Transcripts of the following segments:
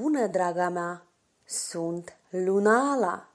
bună, draga mea! Sunt Lunala!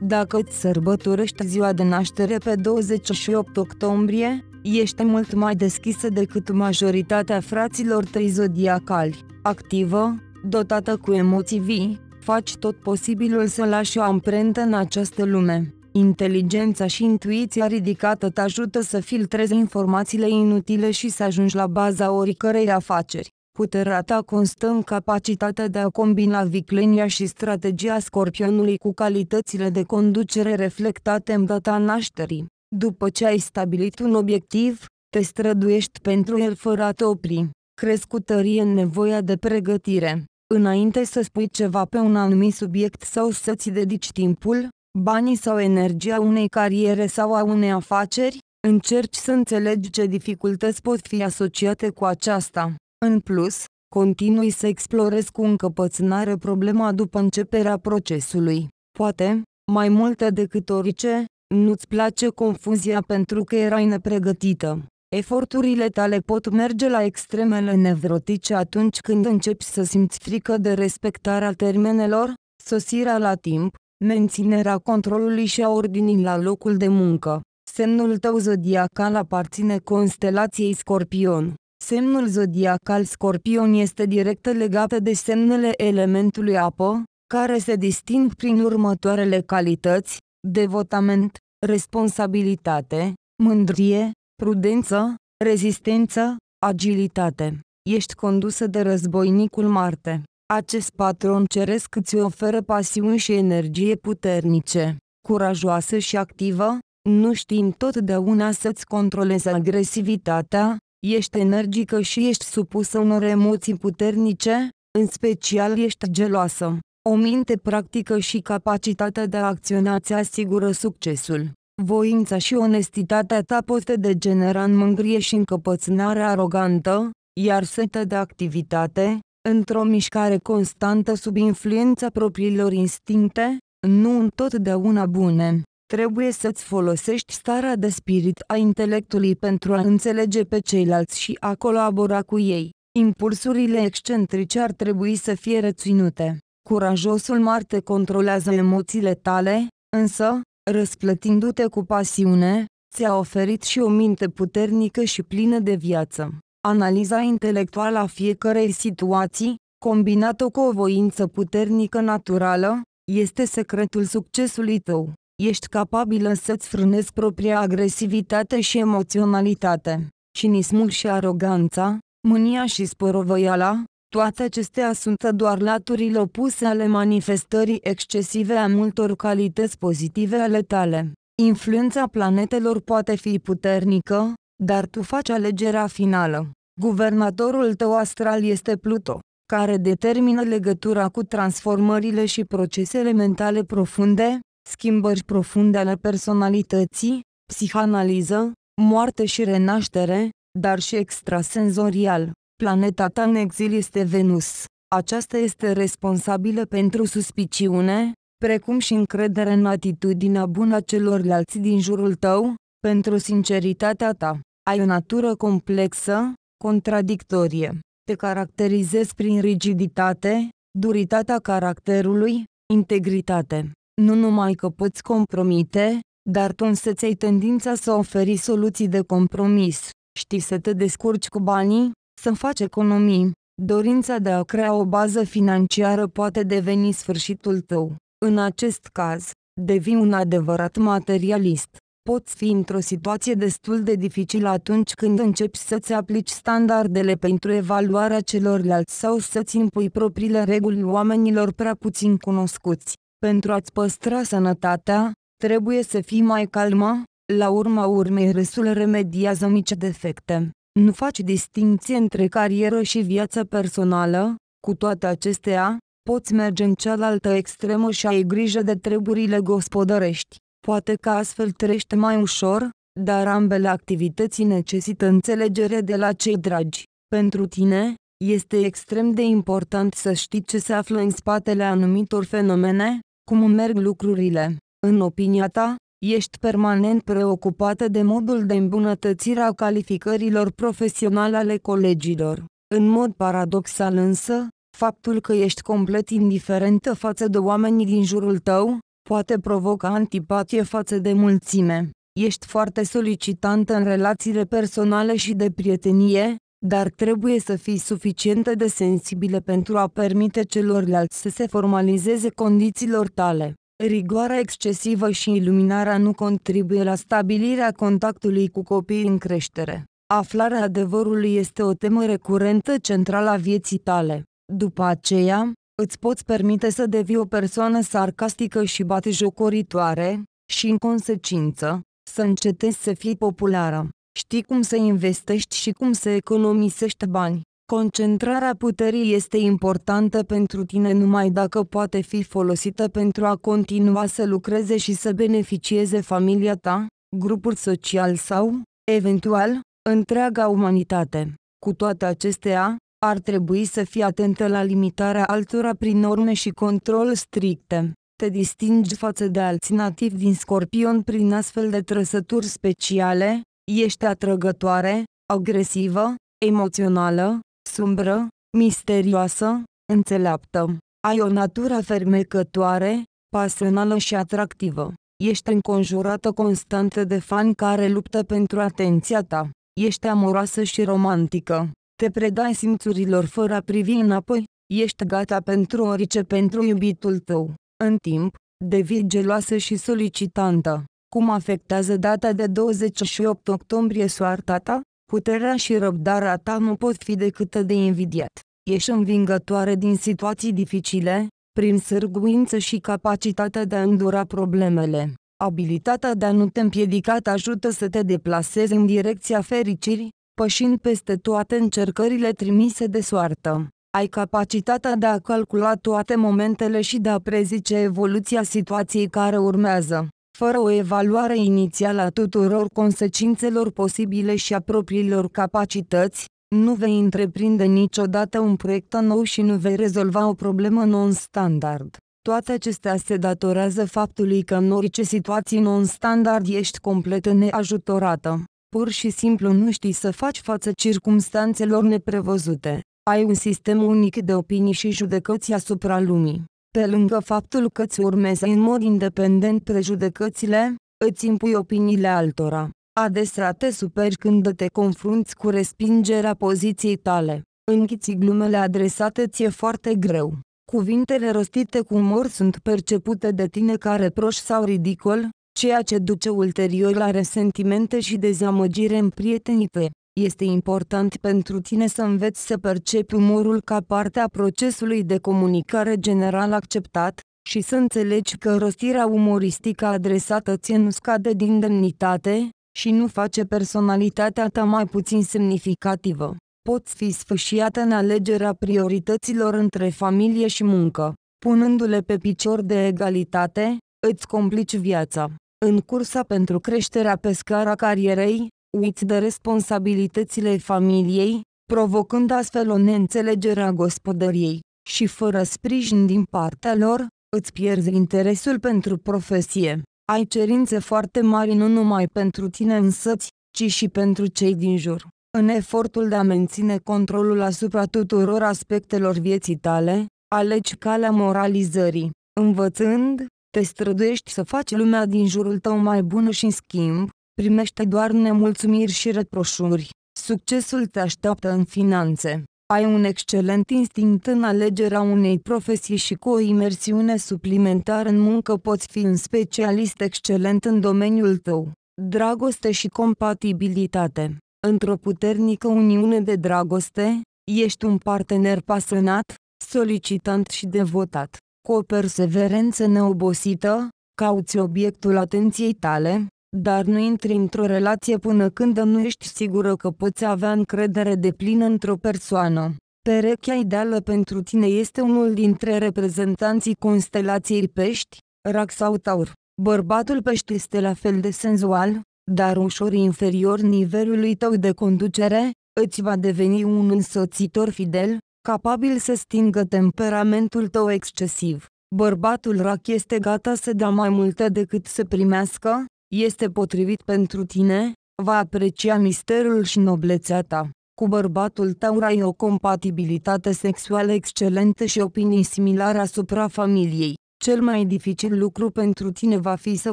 Dacă îți sărbătorești ziua de naștere pe 28 octombrie, ești mult mai deschisă decât majoritatea fraților tăi zodiacali, activă, dotată cu emoții vii, faci tot posibilul să lași o amprentă în această lume. Inteligența și intuiția ridicată te ajută să filtrezi informațiile inutile și să ajungi la baza oricărei afaceri. Puterea ta constă în capacitatea de a combina viclenia și strategia scorpionului cu calitățile de conducere reflectate în data nașterii. După ce ai stabilit un obiectiv, te străduiești pentru el fără a te opri. Crezi cu tărie în nevoia de pregătire. Înainte să spui ceva pe un anumit subiect sau să-ți dedici timpul, banii sau energia unei cariere sau a unei afaceri, încerci să înțelegi ce dificultăți pot fi asociate cu aceasta. În plus, continui să explorez cu încăpățânare problema după începerea procesului. Poate, mai multă decât orice, nu-ți place confuzia pentru că erai nepregătită. Eforturile tale pot merge la extremele nevrotice atunci când începi să simți frică de respectarea termenelor, sosirea la timp, menținerea controlului și a ordinii la locul de muncă. Semnul tău zodiacal aparține constelației Scorpion. Semnul zodiacal Scorpion este direct legat de semnele elementului apă, care se disting prin următoarele calități, devotament, responsabilitate, mândrie, prudență, rezistență, agilitate. Ești condusă de războinicul Marte. Acest patron ceresc îți oferă pasiuni și energie puternice, curajoasă și activă, nu știm totdeauna să-ți controlezi agresivitatea, Ești energică și ești supusă unor emoții puternice, în special ești geloasă. O minte practică și capacitatea de a acționa ți asigură succesul. Voința și onestitatea ta pot te degenera în mângrie și încăpățânare arogantă, iar setea de activitate, într-o mișcare constantă sub influența propriilor instincte, nu întotdeauna bune. Trebuie să-ți folosești starea de spirit a intelectului pentru a înțelege pe ceilalți și a colabora cu ei. Impulsurile excentrice ar trebui să fie reținute. Curajosul Marte controlează emoțiile tale, însă, răsplătindu-te cu pasiune, ți-a oferit și o minte puternică și plină de viață. Analiza intelectuală a fiecarei situații, combinată cu o voință puternică naturală, este secretul succesului tău ești capabilă să-ți frânezi propria agresivitate și emoționalitate, cinismul și aroganța, mânia și sporovăiala, toate acestea sunt doar laturile opuse ale manifestării excesive a multor calități pozitive ale tale. Influența planetelor poate fi puternică, dar tu faci alegerea finală. Guvernatorul tău astral este Pluto, care determină legătura cu transformările și procesele mentale profunde, schimbări profunde ale personalității, psihanaliză, moarte și renaștere, dar și extrasenzorial. Planeta ta în exil este Venus. Aceasta este responsabilă pentru suspiciune, precum și încredere în atitudinea bună a celorlalți din jurul tău, pentru sinceritatea ta. Ai o natură complexă, contradictorie. Te caracterizezi prin rigiditate, duritatea caracterului, integritate nu numai că poți compromite, dar tu însăți ai tendința să oferi soluții de compromis, știi să te descurci cu banii, să faci economii. Dorința de a crea o bază financiară poate deveni sfârșitul tău. În acest caz, devii un adevărat materialist. Poți fi într-o situație destul de dificilă atunci când începi să-ți aplici standardele pentru evaluarea celorlalți sau să-ți impui propriile reguli oamenilor prea puțin cunoscuți. Pentru a-ți păstra sănătatea, trebuie să fii mai calmă, la urma urmei râsul remediază mici defecte. Nu faci distinție între carieră și viața personală, cu toate acestea, poți merge în cealaltă extremă și ai grijă de treburile gospodărești. Poate că astfel trește mai ușor, dar ambele activități necesită înțelegere de la cei dragi. Pentru tine, este extrem de important să știi ce se află în spatele anumitor fenomene, cum merg lucrurile? În opinia ta, ești permanent preocupată de modul de îmbunătățire a calificărilor profesionale ale colegilor. În mod paradoxal însă, faptul că ești complet indiferentă față de oamenii din jurul tău, poate provoca antipatie față de mulțime. Ești foarte solicitantă în relațiile personale și de prietenie, dar trebuie să fii suficient de sensibile pentru a permite celorlalți să se formalizeze condițiilor tale. Rigoarea excesivă și iluminarea nu contribuie la stabilirea contactului cu copiii în creștere. Aflarea adevărului este o temă recurentă centrală a vieții tale. După aceea, îți poți permite să devii o persoană sarcastică și batejocoritoare, și în consecință, să încetezi să fii populară. Știi cum să investești și cum să economisești bani. Concentrarea puterii este importantă pentru tine numai dacă poate fi folosită pentru a continua să lucreze și să beneficieze familia ta, grupul social sau, eventual, întreaga umanitate. Cu toate acestea, ar trebui să fii atentă la limitarea altora prin norme și control stricte. Te distingi față de alții nativi din scorpion prin astfel de trăsături speciale, Ești atrăgătoare, agresivă, emoțională, sumbră, misterioasă, înțeleaptă. Ai o natură fermecătoare, pasională și atractivă. Ești înconjurată constant de fani care luptă pentru atenția ta. Ești amoroasă și romantică. Te predai simțurilor fără a privi înapoi. Ești gata pentru orice pentru iubitul tău. În timp, devii geloasă și solicitantă. Cum afectează data de 28 octombrie soarta ta? Puterea și răbdarea ta nu pot fi decât de invidiat. Ești învingătoare din situații dificile, prin sârguință și capacitatea de a îndura problemele. Abilitatea de a nu te împiedica te ajută să te deplasezi în direcția fericirii, pășind peste toate încercările trimise de soartă. Ai capacitatea de a calcula toate momentele și de a prezice evoluția situației care urmează fără o evaluare inițială a tuturor consecințelor posibile și a propriilor capacități, nu vei întreprinde niciodată un proiect nou și nu vei rezolva o problemă non-standard. Toate acestea se datorează faptului că în orice situație non-standard ești complet neajutorată. Pur și simplu nu știi să faci față circumstanțelor neprevăzute. Ai un sistem unic de opinii și judecăți asupra lumii. Pe lângă faptul că îți urmezi în mod independent prejudecățile, îți impui opiniile altora. Adesea te superi când te confrunți cu respingerea poziției tale. Închiți glumele adresate ți-e foarte greu. Cuvintele rostite cu umor sunt percepute de tine ca reproș sau ridicol, ceea ce duce ulterior la resentimente și dezamăgire în prietenii tăi. Este important pentru tine să înveți să percepi umorul ca parte a procesului de comunicare general acceptat, și să înțelegi că rostirea umoristică adresată ție nu scade din demnitate și nu face personalitatea ta mai puțin semnificativă. Poți fi sfâșiată în alegerea priorităților între familie și muncă, punându-le pe picior de egalitate, îți complici viața. În cursa pentru creșterea pe scara carierei, uiți de responsabilitățile familiei, provocând astfel o neînțelegere a gospodăriei, și fără sprijin din partea lor, îți pierzi interesul pentru profesie. Ai cerințe foarte mari nu numai pentru tine însăți, ci și pentru cei din jur. În efortul de a menține controlul asupra tuturor aspectelor vieții tale, alegi calea moralizării. Învățând, te străduiești să faci lumea din jurul tău mai bună și în schimb, primește doar nemulțumiri și reproșuri. Succesul te așteaptă în finanțe. Ai un excelent instinct în alegerea unei profesii și cu o imersiune suplimentară în muncă poți fi un specialist excelent în domeniul tău. Dragoste și compatibilitate. Într-o puternică uniune de dragoste, ești un partener pasionat, solicitant și devotat. Cu o perseverență neobosită, cauți obiectul atenției tale, dar nu intri într-o relație până când nu ești sigură că poți avea încredere de plină într-o persoană. Perechea ideală pentru tine este unul dintre reprezentanții constelației pești, rac sau taur. Bărbatul pești este la fel de senzual, dar ușor inferior nivelului tău de conducere, îți va deveni un însoțitor fidel, capabil să stingă temperamentul tău excesiv. Bărbatul rac este gata să dea mai multe decât să primească, este potrivit pentru tine, va aprecia misterul și noblețea ta. Cu bărbatul tău ai o compatibilitate sexuală excelentă și opinii similare asupra familiei. Cel mai dificil lucru pentru tine va fi să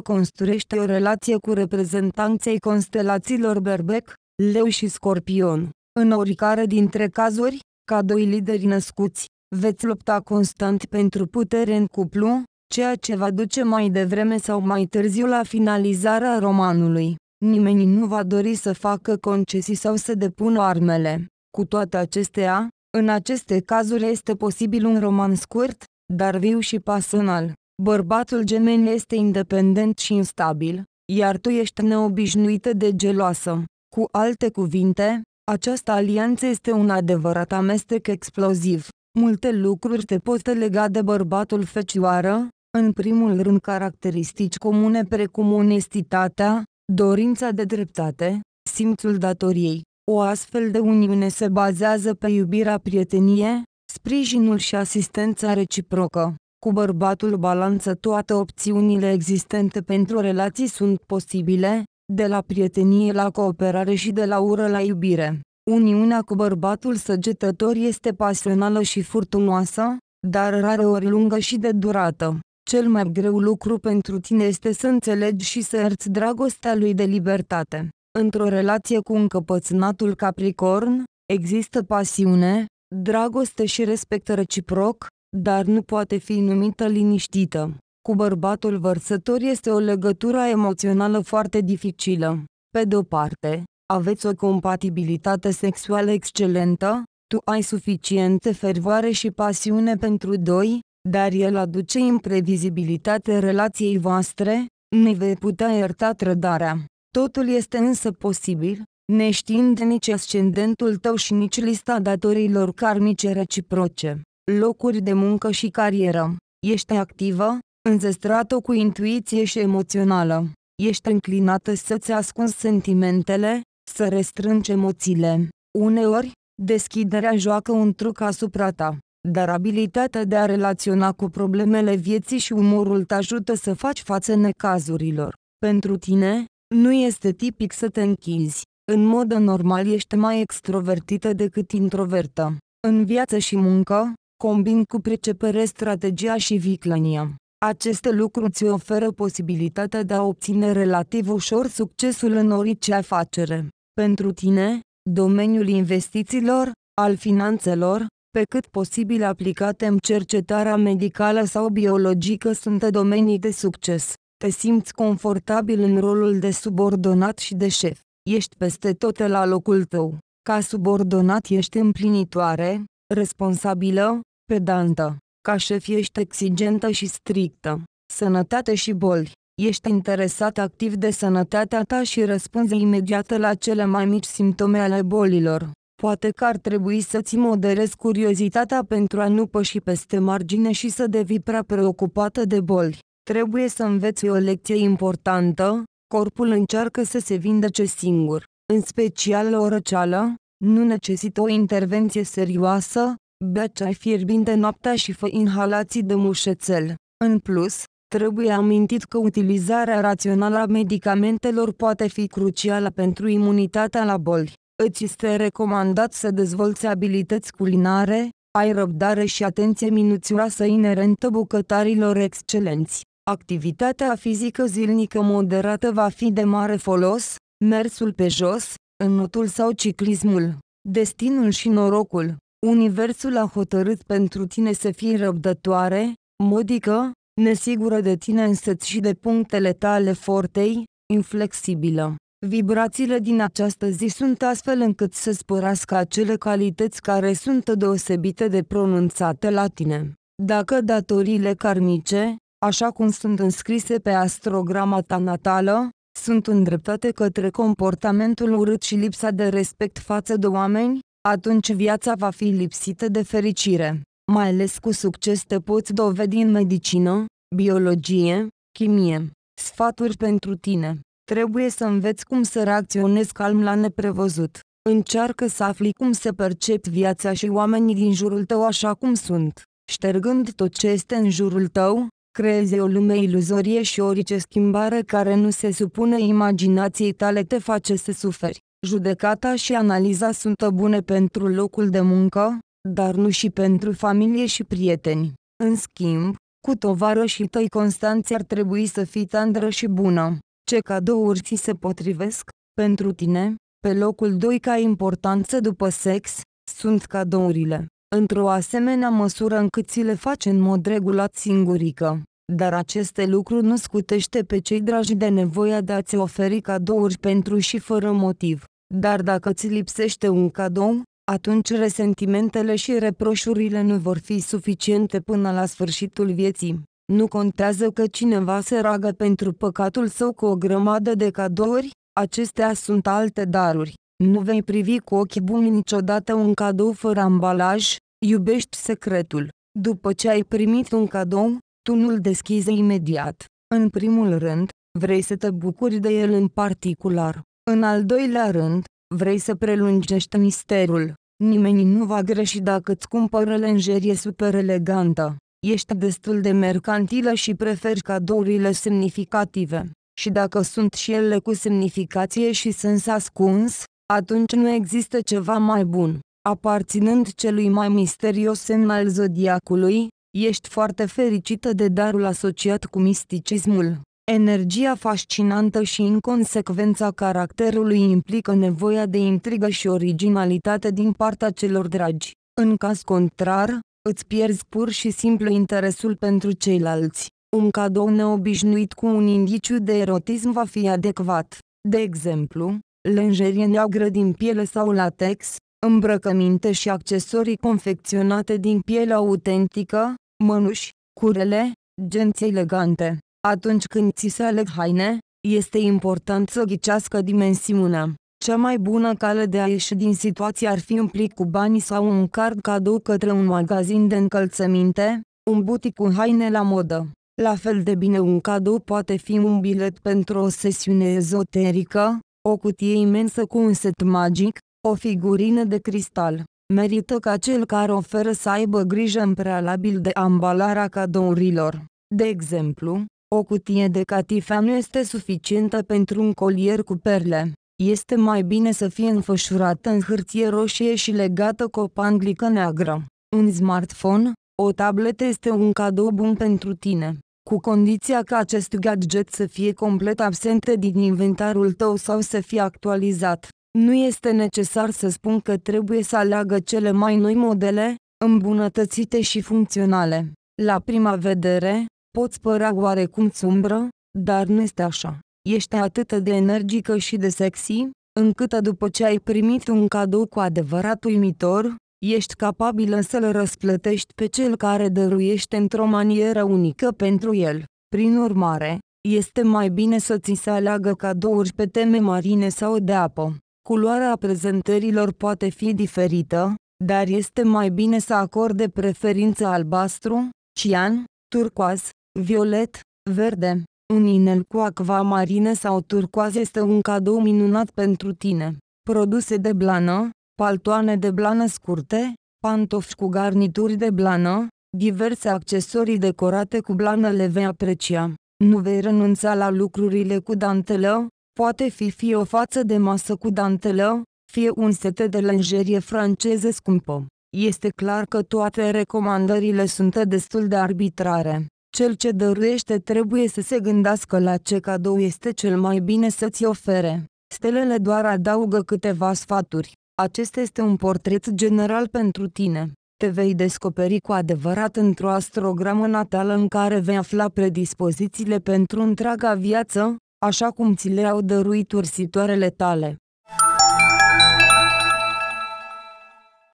construiești o relație cu reprezentanții constelațiilor berbec, leu și scorpion. În oricare dintre cazuri, ca doi lideri născuți, veți lupta constant pentru putere în cuplu, ceea ce va duce mai devreme sau mai târziu la finalizarea romanului. Nimeni nu va dori să facă concesii sau să depună armele. Cu toate acestea, în aceste cazuri este posibil un roman scurt, dar viu și pasional. Bărbatul gemeni este independent și instabil, iar tu ești neobișnuită de geloasă. Cu alte cuvinte, această alianță este un adevărat amestec exploziv. Multe lucruri te pot lega de bărbatul fecioară, în primul rând caracteristici comune precum onestitatea, dorința de dreptate, simțul datoriei. O astfel de uniune se bazează pe iubirea prietenie, sprijinul și asistența reciprocă. Cu bărbatul balanță toate opțiunile existente pentru relații sunt posibile, de la prietenie la cooperare și de la ură la iubire. Uniunea cu bărbatul săgetător este pasională și furtunoasă, dar rareori lungă și de durată. Cel mai greu lucru pentru tine este să înțelegi și să erți dragostea lui de libertate. Într-o relație cu încăpățânatul Capricorn, există pasiune, dragoste și respect reciproc, dar nu poate fi numită liniștită. Cu bărbatul vărsător este o legătură emoțională foarte dificilă. Pe de-o parte, aveți o compatibilitate sexuală excelentă, tu ai suficiente fervoare și pasiune pentru doi, dar el aduce imprevizibilitate relației voastre, ne vei putea ierta trădarea. Totul este însă posibil, neștiind nici ascendentul tău și nici lista datorilor karmice reciproce, locuri de muncă și carieră. Ești activă, înzestrată cu intuiție și emoțională. Ești înclinată să-ți ascunzi sentimentele, să restrângi emoțiile. Uneori, deschiderea joacă un truc asupra ta dar abilitatea de a relaționa cu problemele vieții și umorul te ajută să faci față necazurilor. Pentru tine, nu este tipic să te închizi. În mod normal ești mai extrovertită decât introvertă. În viață și muncă, combin cu precepere strategia și viclănia. Aceste lucruri ți oferă posibilitatea de a obține relativ ușor succesul în orice afacere. Pentru tine, domeniul investițiilor, al finanțelor, pe cât posibil aplicate în cercetarea medicală sau biologică sunt domenii de succes. Te simți confortabil în rolul de subordonat și de șef. Ești peste tot la locul tău. Ca subordonat ești împlinitoare, responsabilă, pedantă. Ca șef ești exigentă și strictă. Sănătate și boli. Ești interesat activ de sănătatea ta și răspunzi imediat la cele mai mici simptome ale bolilor. Poate că ar trebui să-ți moderezi curiozitatea pentru a nu păși peste margine și să devii prea preocupată de boli. Trebuie să înveți o lecție importantă, corpul încearcă să se vindece singur, în special o răceală, nu necesită o intervenție serioasă, bea ceai fierbinte noaptea și fă inhalații de mușețel. În plus, trebuie amintit că utilizarea rațională a medicamentelor poate fi crucială pentru imunitatea la boli. Îți este recomandat să dezvolți abilități culinare, ai răbdare și atenție minuțioasă inerentă bucătarilor excelenți. Activitatea fizică zilnică moderată va fi de mare folos, mersul pe jos, înotul sau ciclismul, destinul și norocul. Universul a hotărât pentru tine să fii răbdătoare, modică, nesigură de tine însăți și de punctele tale fortei, inflexibilă. Vibrațiile din această zi sunt astfel încât să sporească acele calități care sunt deosebite de pronunțate la tine. Dacă datoriile karmice, așa cum sunt înscrise pe astrograma ta natală, sunt îndreptate către comportamentul urât și lipsa de respect față de oameni, atunci viața va fi lipsită de fericire. Mai ales cu succes te poți dovedi în medicină, biologie, chimie. Sfaturi pentru tine Trebuie să înveți cum să reacționezi calm la neprevăzut. Încearcă să afli cum se percep viața și oamenii din jurul tău așa cum sunt. Ștergând tot ce este în jurul tău, creezi o lume iluzorie și orice schimbare care nu se supune imaginației tale te face să suferi. Judecata și analiza sunt bune pentru locul de muncă, dar nu și pentru familie și prieteni. În schimb, cu tovară și tăi Constanți ar trebui să fii tandră și bună. Ce cadouri ți se potrivesc, pentru tine, pe locul 2 ca importanță după sex, sunt cadourile, într-o asemenea măsură încât ți le faci în mod regulat singurică. Dar aceste lucruri nu scutește pe cei dragi de nevoia de a-ți oferi cadouri pentru și fără motiv. Dar dacă ți lipsește un cadou, atunci resentimentele și reproșurile nu vor fi suficiente până la sfârșitul vieții. Nu contează că cineva se roagă pentru păcatul său cu o grămadă de cadouri, acestea sunt alte daruri. Nu vei privi cu ochi buni niciodată un cadou fără ambalaj, iubești secretul. După ce ai primit un cadou, tu nu-l deschizi imediat. În primul rând, vrei să te bucuri de el în particular. În al doilea rând, vrei să prelungești misterul. Nimeni nu va greși dacă îți cumpără lenjerie super elegantă ești destul de mercantilă și preferi cadourile semnificative. Și dacă sunt și ele cu semnificație și sens ascuns, atunci nu există ceva mai bun. Aparținând celui mai misterios semn al zodiacului, ești foarte fericită de darul asociat cu misticismul. Energia fascinantă și inconsecvența caracterului implică nevoia de intrigă și originalitate din partea celor dragi. În caz contrar, Îți pierzi pur și simplu interesul pentru ceilalți. Un cadou neobișnuit cu un indiciu de erotism va fi adecvat. De exemplu, lenjerie neagră din piele sau latex, îmbrăcăminte și accesorii confecționate din piele autentică, mănuși, curele, genți elegante. Atunci când ți se aleg haine, este important să ghicească dimensiunea. Cea mai bună cale de a ieși din situație ar fi un plic cu bani sau un card cadou către un magazin de încălțăminte, un butic cu haine la modă. La fel de bine un cadou poate fi un bilet pentru o sesiune ezoterică, o cutie imensă cu un set magic, o figurină de cristal. Merită ca cel care oferă să aibă grijă în prealabil de ambalarea cadourilor. De exemplu, o cutie de catifea nu este suficientă pentru un colier cu perle. Este mai bine să fie înfășurată în hârtie roșie și legată cu o panglică neagră. Un smartphone, o tabletă este un cadou bun pentru tine, cu condiția ca acest gadget să fie complet absent din inventarul tău sau să fie actualizat. Nu este necesar să spun că trebuie să aleagă cele mai noi modele, îmbunătățite și funcționale. La prima vedere, poți părea oarecum sumbră, dar nu este așa. Ești atât de energică și de sexy, încât după ce ai primit un cadou cu adevărat uimitor, ești capabilă să-l răsplătești pe cel care dăruiește într-o manieră unică pentru el. Prin urmare, este mai bine să ți se aleagă cadouri pe teme marine sau de apă. Culoarea prezentărilor poate fi diferită, dar este mai bine să acorde preferință albastru, cian, turcoaz, violet, verde, un inel cu acva marine sau turcoaz este un cadou minunat pentru tine. Produse de blană, paltoane de blană scurte, pantofi cu garnituri de blană, diverse accesorii decorate cu blană le vei aprecia. Nu vei renunța la lucrurile cu dantelă, poate fi fie o față de masă cu dantelă, fie un set de lingerie franceză scumpă. Este clar că toate recomandările sunt destul de arbitrare. Cel ce dăruiește trebuie să se gândească la ce cadou este cel mai bine să-ți ofere. Stelele doar adaugă câteva sfaturi. Acesta este un portret general pentru tine. Te vei descoperi cu adevărat într-o astrogramă natală în care vei afla predispozițiile pentru întreaga viață, așa cum ți le-au dăruit ursitoarele tale.